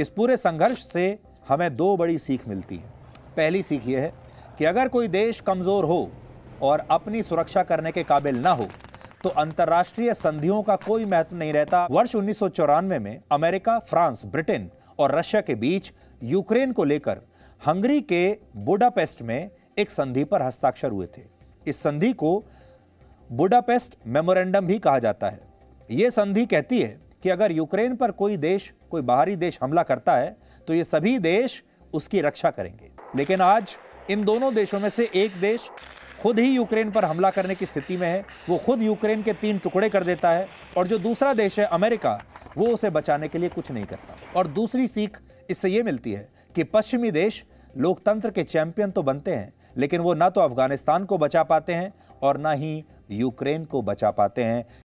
इस पूरे संघर्ष से हमें दो बड़ी सीख मिलती है पहली सीख ये है कि अगर कोई देश कमज़ोर हो और अपनी सुरक्षा करने के काबिल ना हो तो अंतर्राष्ट्रीय संधियों का कोई महत्व नहीं रहता वर्ष उन्नीस में अमेरिका फ्रांस ब्रिटेन और रशिया के बीच यूक्रेन को लेकर हंगरी के बुडापेस्ट में एक संधि पर हस्ताक्षर हुए थे इस संधि को बुडापेस्ट मेमोरेंडम भी कहा जाता है यह संधि कहती है कि अगर यूक्रेन पर कोई देश कोई बाहरी देश हमला करता है तो ये सभी देश उसकी रक्षा करेंगे लेकिन आज इन दोनों देशों में से एक देश खुद ही यूक्रेन पर हमला करने की स्थिति में है वो खुद यूक्रेन के तीन टुकड़े कर देता है और जो दूसरा देश है अमेरिका वो उसे बचाने के लिए कुछ नहीं करता और दूसरी सीख इससे ये मिलती है कि पश्चिमी देश लोकतंत्र के चैंपियन तो बनते हैं लेकिन वो ना तो अफगानिस्तान को बचा पाते हैं और ना ही यूक्रेन को बचा पाते हैं